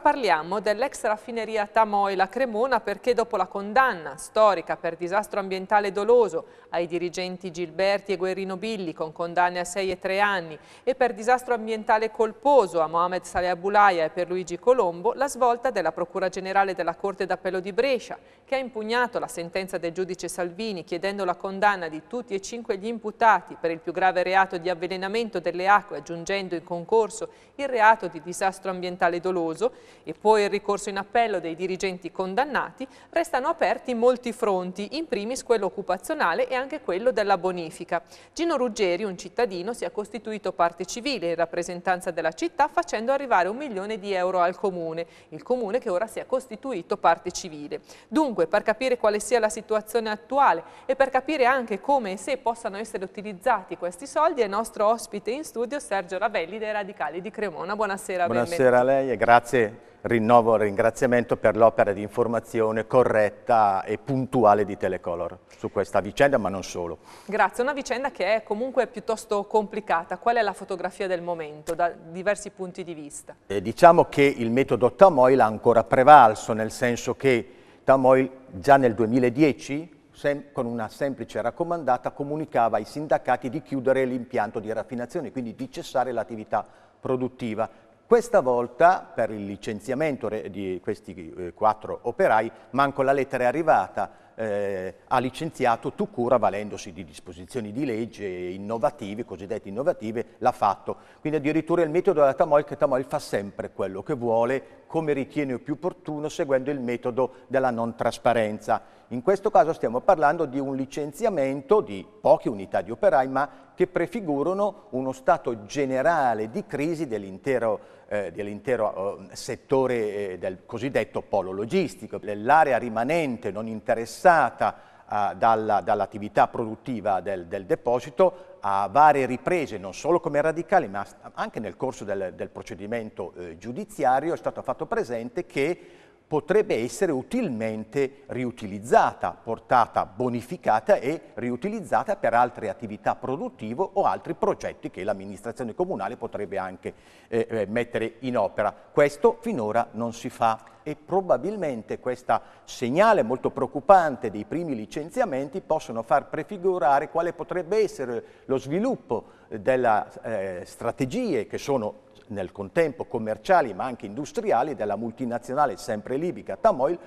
Parliamo dell'ex raffineria Tamoil a Cremona perché dopo la condanna storica per disastro ambientale doloso ai dirigenti Gilberti e Guerrino Billi con condanne a 6 e 3 anni e per disastro ambientale colposo a Mohamed Saleh Abulaia e per Luigi Colombo, la svolta della Procura Generale della Corte d'Appello di Brescia che ha impugnato la sentenza del giudice Salvini chiedendo la condanna di tutti e cinque gli imputati per il più grave reato di avvelenamento delle acque aggiungendo in concorso il reato di disastro ambientale doloso e poi il ricorso in appello dei dirigenti condannati restano aperti molti fronti, in primis quello occupazionale e anche quello della bonifica. Gino Ruggeri, un cittadino, si è costituito parte civile in rappresentanza della città facendo arrivare un milione di euro al comune, il comune che ora si è costituito parte civile. Dunque, per capire quale sia la situazione attuale e per capire anche come e se possano essere utilizzati questi soldi, è nostro ospite in studio Sergio Ravelli dei Radicali di Cremona. Buonasera, Buonasera benvenuto. a lei e grazie rinnovo il ringraziamento per l'opera di informazione corretta e puntuale di Telecolor su questa vicenda, ma non solo. Grazie, una vicenda che è comunque piuttosto complicata. Qual è la fotografia del momento, da diversi punti di vista? E eh, diciamo che il metodo Tamoil ha ancora prevalso, nel senso che Tamoil già nel 2010 con una semplice raccomandata comunicava ai sindacati di chiudere l'impianto di raffinazione, quindi di cessare l'attività produttiva. Questa volta per il licenziamento di questi eh, quattro operai manco la lettera è arrivata, eh, ha licenziato Tucura valendosi di disposizioni di legge innovative, cosiddette innovative, l'ha fatto. Quindi addirittura il metodo della Tamoil che Tamoil fa sempre quello che vuole, come ritiene più opportuno seguendo il metodo della non trasparenza. In questo caso stiamo parlando di un licenziamento di poche unità di operai, ma che prefigurano uno stato generale di crisi dell'intero eh, dell eh, settore eh, del cosiddetto polo logistico. L'area rimanente non interessata eh, dalla, dall'attività produttiva del, del, deposito a varie riprese, non solo come radicali, ma anche nel corso del, del procedimento eh, giudiziario è stato fatto presente che potrebbe essere utilmente riutilizzata, portata, bonificata e riutilizzata per altre attività produttive o altri progetti che l'amministrazione comunale potrebbe anche eh, eh mettere in opera. Questo finora non si fa e probabilmente questo segnale molto preoccupante dei primi licenziamenti possono far prefigurare quale potrebbe essere lo sviluppo eh, delle eh, strategie che sono nel contempo commerciali ma anche industriali della multinazionale sempre libica Tamoil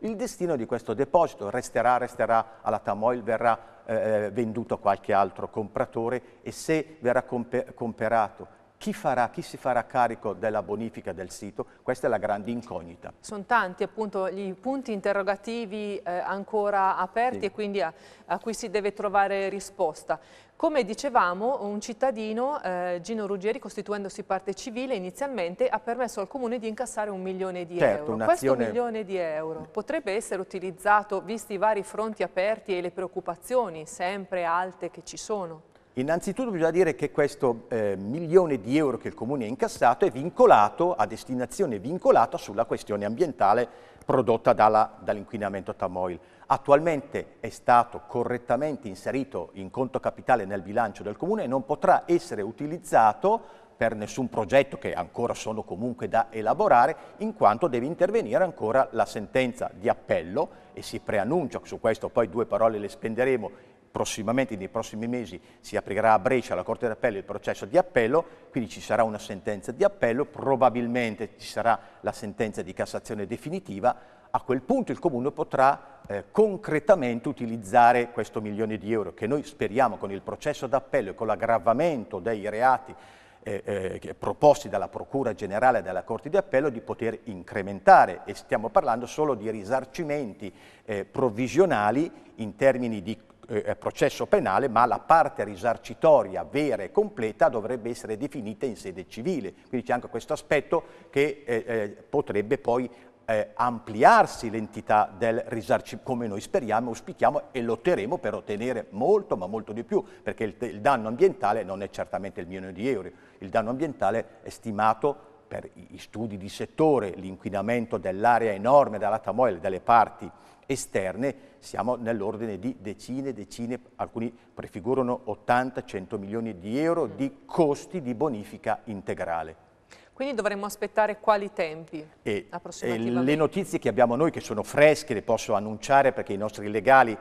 il destino di questo deposito. Resterà, resterà alla Tamoil, verrà eh, eh venduto a qualche altro compratore e se verrà comperato chi, farà, chi, si farà carico della bonifica del sito? Questa è la grande incognita. Sono tanti appunto i punti interrogativi eh, ancora aperti sì. e quindi a, a, cui si deve trovare risposta. Come dicevamo, un cittadino, eh, Gino Ruggeri, costituendosi parte civile inizialmente, ha permesso al Comune di incassare un milione di certo, euro. Questo milione di euro potrebbe essere utilizzato, visti i vari fronti aperti e le preoccupazioni sempre alte che ci sono? Innanzitutto bisogna dire che questo eh, milione di euro che il Comune ha incassato è vincolato, a destinazione vincolata, sulla questione ambientale prodotta dall'inquinamento dall tamoil. Attualmente è stato correttamente inserito in conto capitale nel bilancio del Comune e non potrà essere utilizzato per nessun progetto che ancora sono comunque da elaborare, in quanto deve intervenire ancora la sentenza di appello e si preannuncia, su questo poi due parole le spenderemo, prossimamente, nei prossimi mesi, si aprirà a Brescia alla Corte d'Appello il processo di appello, quindi ci sarà una sentenza di appello, probabilmente ci sarà la sentenza di Cassazione definitiva, a quel punto il Comune potrà eh, concretamente utilizzare questo milione di euro che noi speriamo con il processo d'appello e con l'aggravamento dei reati eh, eh, proposti dalla Procura Generale e dalla Corte di Appello di poter incrementare e stiamo parlando solo di risarcimenti eh, provvisionali in termini di eh, processo penale, ma la parte risarcitoria vera e completa dovrebbe essere definita in sede civile. Quindi c'è anche questo aspetto che eh, eh potrebbe poi eh, ampliarsi l'entità del risarcimento, come noi speriamo, auspichiamo e lotteremo per ottenere molto, ma molto di più, perché il, il danno ambientale non è certamente il milione di euro, il danno ambientale è stimato per gli studi di settore, l'inquinamento dell'area enorme dalla Tamoil e dalle parti esterne, siamo nell'ordine di decine e decine, alcuni prefigurano 80-100 milioni di euro di costi di bonifica integrale. Quindi dovremmo aspettare quali tempi? E, e le notizie che abbiamo noi, che sono fresche, le posso annunciare perché i nostri legali,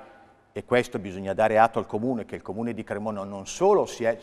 e questo bisogna dare atto al Comune, che il Comune di Cremona non solo si è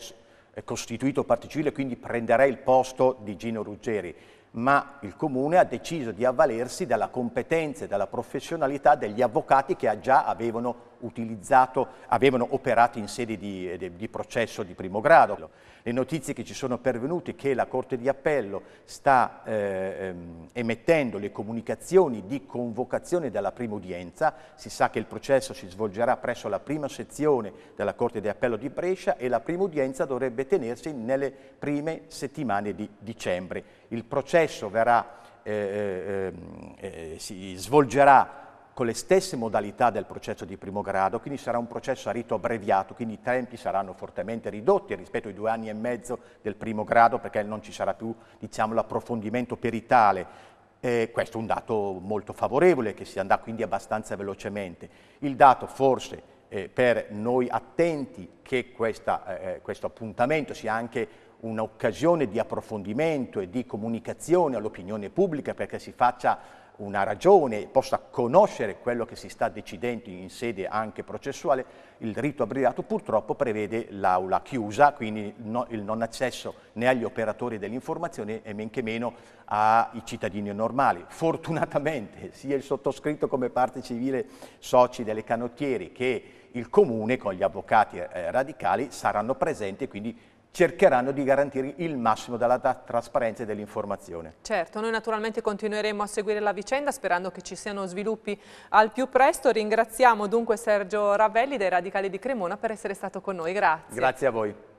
costituito parte civile, quindi prenderei il posto di Gino Ruggeri, ma il Comune ha deciso di avvalersi della competenza e della professionalità degli avvocati che già avevano utilizzato, avevano operato in sede di, eh, di, di, processo di primo grado. Le notizie che ci sono pervenute che la Corte di Appello sta eh, ehm, emettendo le comunicazioni di convocazione della prima udienza, si sa che il processo si svolgerà presso la prima sezione della Corte di Appello di Brescia e la prima udienza dovrebbe tenersi nelle prime settimane di dicembre. Il processo verrà, eh, eh, ehm, eh si svolgerà con le stesse modalità del processo di primo grado, quindi sarà un processo a rito abbreviato, quindi i tempi saranno fortemente ridotti rispetto ai due anni e mezzo del primo grado perché non ci sarà più diciamo, l'approfondimento peritale eh, questo è un dato molto favorevole che si andrà quindi abbastanza velocemente. Il dato forse eh, per noi attenti che questa, eh, eh questo appuntamento sia anche un'occasione di approfondimento e di comunicazione all'opinione pubblica perché si faccia una ragione, possa conoscere quello che si sta decidendo in sede anche processuale, il rito abbreviato purtroppo prevede l'aula chiusa, quindi no, il non accesso né agli operatori dell'informazione e men che meno ai cittadini normali. Fortunatamente sia il sottoscritto come parte civile soci delle canottieri che il comune con gli avvocati eh, radicali saranno presenti, e quindi cercheranno di garantire il massimo della trasparenza e dell'informazione. Certo, noi naturalmente continueremo a seguire la vicenda sperando che ci siano sviluppi al più presto. Ringraziamo dunque Sergio Ravelli dei Radicali di Cremona per essere stato con noi. Grazie. Grazie a voi.